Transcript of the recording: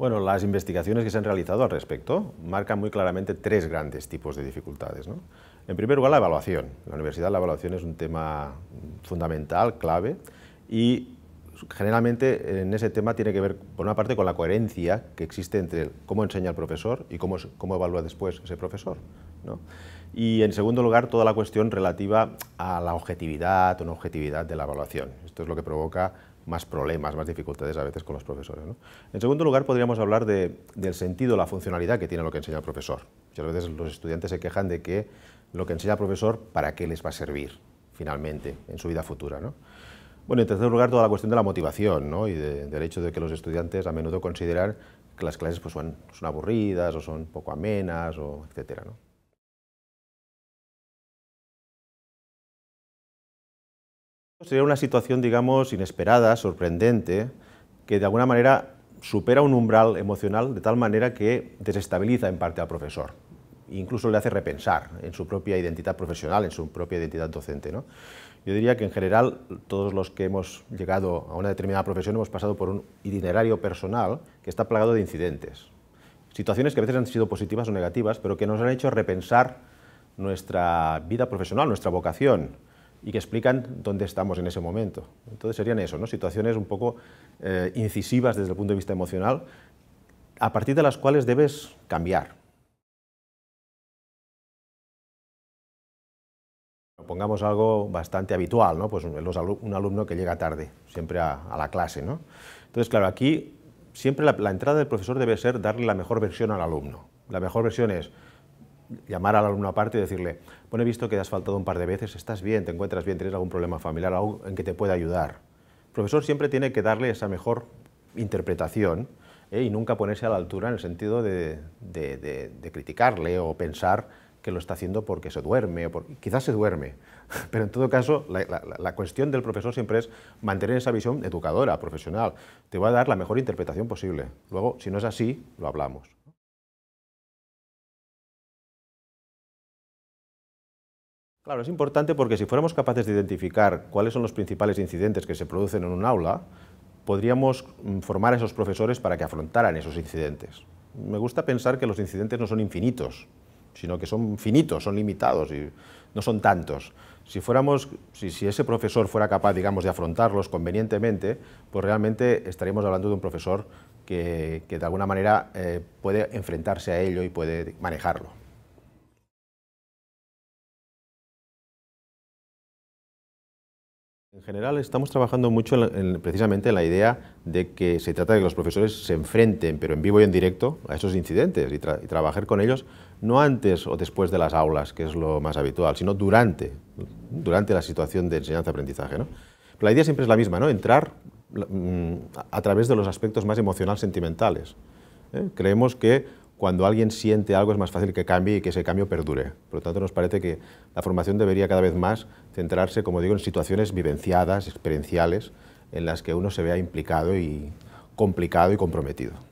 Bueno, las investigaciones que se han realizado al respecto marcan muy claramente tres grandes tipos de dificultades. En primer lugar, la evaluación. En la universidad la evaluación es un tema fundamental, clave, y generalmente en ese tema tiene que ver, por una parte, con la coherencia que existe entre cómo enseña el profesor y cómo, cómo evalúa después ese profesor. Y en segundo lugar, toda la cuestión relativa a la objetividad o no objetividad de la evaluación. Esto es lo que provoca más problemas, más dificultades a veces con los profesores. En segundo lugar, podríamos hablar del sentido, la funcionalidad que tiene lo que enseña el profesor. Muchas veces los estudiantes se quejan de que lo que enseña el profesor, ¿para qué les va a servir finalmente en su vida futura? Bueno, en tercer lugar, toda la cuestión de la motivación y del hecho de que los estudiantes a menudo consideran que las clases pues, son, aburridas o son poco amenas, o etcétera. Sería una situación, digamos, inesperada, sorprendente, que de alguna manera supera un umbral emocional de tal manera que desestabiliza en parte al profesor. Incluso le hace repensar en su propia identidad profesional, en su propia identidad docente. Yo diría que en general todos los que hemos llegado a una determinada profesión hemos pasado por un itinerario personal que está plagado de incidentes. Situaciones que a veces han sido positivas o negativas, pero que nos han hecho repensar nuestra vida profesional, nuestra vocación y que explican dónde estamos en ese momento. Entonces serían eso, ¿no? situaciones un poco eh, incisivas desde el punto de vista emocional, a partir de las cuales debes cambiar. Pongamos algo bastante habitual, ¿no? pues un alumno que llega tarde, siempre a, la clase. ¿no? Entonces, claro, aquí siempre la entrada del profesor debe ser darle la mejor versión al alumno. La mejor versión es, llamar al alumno aparte y decirle, bueno, he visto que has faltado un par de veces, estás bien, te encuentras bien, tienes algún problema familiar, algo en que te pueda ayudar. El profesor siempre tiene que darle esa mejor interpretación ¿eh? y nunca ponerse a la altura en el sentido de, criticarle o pensar que lo está haciendo porque se duerme, o quizás se duerme, pero en todo caso la, la cuestión del profesor siempre es mantener esa visión educadora, profesional, te voy a dar la mejor interpretación posible. Luego, si no es así, lo hablamos. Claro, es importante porque si fuéramos capaces de identificar cuáles son los principales incidentes que se producen en un aula, podríamos mm, formar a esos profesores para que afrontaran esos incidentes. Me gusta pensar que los incidentes no son infinitos, sino que son finitos, son limitados y no son tantos. Si, fuéramos, si, ese profesor fuera capaz, digamos, de afrontarlos convenientemente, pues realmente estaríamos hablando de un profesor que, de alguna manera eh, puede enfrentarse a ello y puede manejarlo. En general estamos trabajando mucho en, en, precisamente la idea de que se trata de que los profesores se enfrenten, pero en vivo y en directo, a esos incidentes y, trabajar con ellos no antes o después de las aulas, que es lo más habitual, sino durante, durante la situación de enseñanza-aprendizaje. ¿no? La idea siempre es la misma, ¿no? entrar mm, a través de los aspectos más emocional-sentimentales. ¿eh? Creemos que cuando alguien siente algo es más fácil que cambie y que ese cambio perdure. Por lo tanto, nos parece que la formación debería cada vez más centrarse, como digo, en situaciones vivenciadas, experienciales, en las que uno se vea implicado y complicado y comprometido.